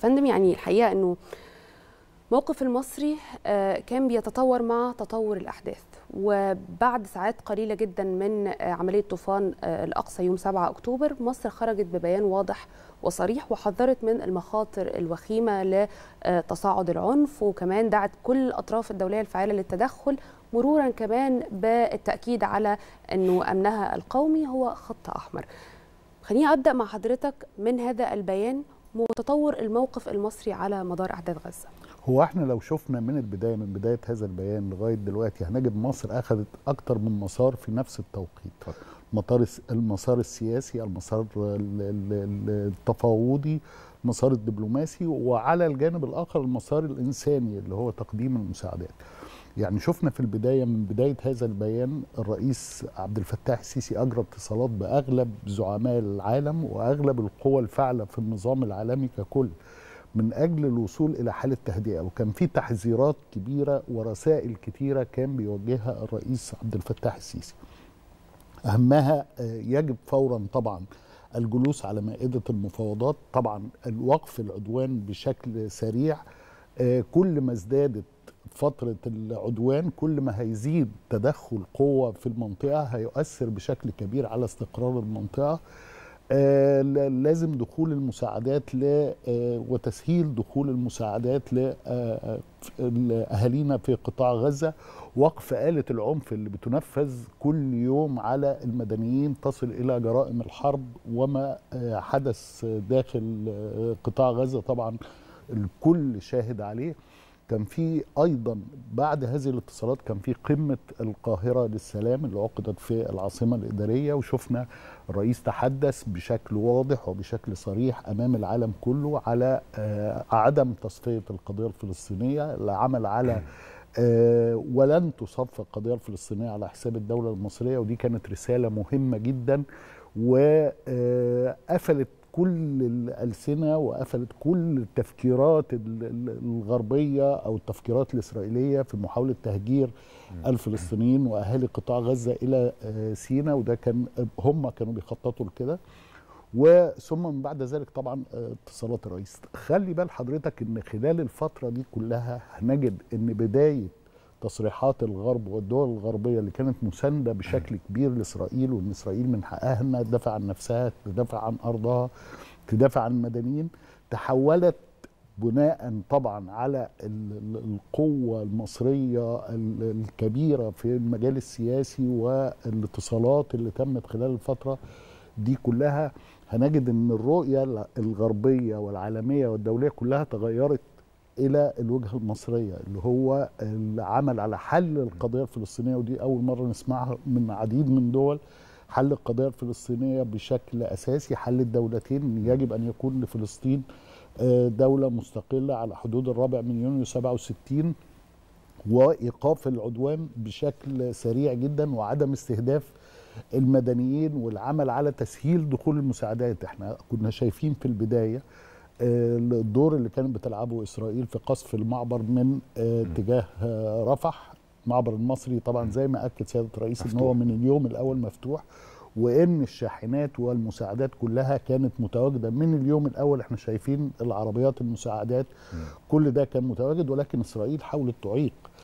فندم يعني الحقيقه انه موقف المصري آه، كان بيتطور مع تطور الأحداث وبعد ساعات قليلة جدا من آه، عملية طوفان آه، الأقصى يوم 7 أكتوبر مصر خرجت ببيان واضح وصريح وحذرت من المخاطر الوخيمة لتصاعد العنف وكمان دعت كل الأطراف الدولية الفعالة للتدخل مرورا كمان بالتأكيد على أنه أمنها القومي هو خط أحمر خليني أبدأ مع حضرتك من هذا البيان متطور الموقف المصري على مدار احداث غزه؟ هو احنا لو شفنا من البدايه من بدايه هذا البيان لغايه دلوقتي هنجد مصر اخذت اكتر من مسار في نفس التوقيت مطار المسار السياسي المسار التفاوضي المسار الدبلوماسي وعلى الجانب الاخر المسار الانساني اللي هو تقديم المساعدات يعني شفنا في البدايه من بدايه هذا البيان الرئيس عبد الفتاح السيسي اجرى اتصالات باغلب زعماء العالم واغلب القوى الفاعله في النظام العالمي ككل من اجل الوصول الى حاله تهدئه وكان في تحذيرات كبيره ورسائل كثيره كان بيوجهها الرئيس عبد الفتاح السيسي اهمها آه، يجب فورا طبعا الجلوس على مائده المفاوضات طبعا الوقف العدوان بشكل سريع آه، كل ما ازدادت فترة العدوان كل ما هيزيد تدخل قوة في المنطقة هيؤثر بشكل كبير على استقرار المنطقة آه، لازم دخول المساعدات ل آه، وتسهيل دخول المساعدات آه، لاهالينا في قطاع غزه وقف آلة العنف اللي بتنفذ كل يوم على المدنيين تصل الى جرائم الحرب وما حدث داخل قطاع غزه طبعا الكل شاهد عليه كان في ايضا بعد هذه الاتصالات كان في قمه القاهره للسلام اللي عقدت في العاصمه الاداريه وشفنا الرئيس تحدث بشكل واضح وبشكل صريح امام العالم كله على آه، عدم تصفيه القضيه الفلسطينيه العمل على آه، ولن تصفى القضيه الفلسطينيه على حساب الدوله المصريه ودي كانت رساله مهمه جدا وقفلت آه، كل الألسنة وقفلت كل التفكيرات الغربية أو التفكيرات الإسرائيلية في محاولة تهجير الفلسطينيين وأهالي قطاع غزة إلى آه، سينا وده كان هم كانوا بيخططوا لكده وثم من بعد ذلك طبعا آه، اتصالات الرئيس خلي بال حضرتك ان خلال الفتره دي كلها هنجد ان بدايه تصريحات الغرب والدول الغربية اللي كانت مساندة بشكل كبير لإسرائيل وإن إسرائيل من حقها إنها تدافع عن نفسها تدافع عن أرضها تدافع عن المدنيين تحولت بناء طبعا على القوة المصرية الكبيرة في المجال السياسي والاتصالات اللي تمت خلال الفترة دي كلها هنجد ان الرؤية الغربية والعالمية والدولية كلها تغيرت الى الوجهه المصريه اللي هو العمل على حل القضيه الفلسطينيه ودي اول مره نسمعها من عديد من دول حل القضيه الفلسطينيه بشكل اساسي حل الدولتين يجب ان يكون لفلسطين آه، دوله مستقله على حدود الرابع من يونيو 67 وايقاف العدوان بشكل سريع جدا وعدم استهداف المدنيين والعمل على تسهيل دخول المساعدات احنا كنا شايفين في البدايه الدور اللي كانت بتلعبه اسرائيل في قصف المعبر من اتجاه آه، آه، رفح المعبر المصري طبعا زي ما اكد سياده الرئيس ان هو من اليوم الاول مفتوح وان الشاحنات والمساعدات كلها كانت متواجده من اليوم الاول احنا شايفين العربيات المساعدات كل ده كان متواجد ولكن اسرائيل حاولت تعيق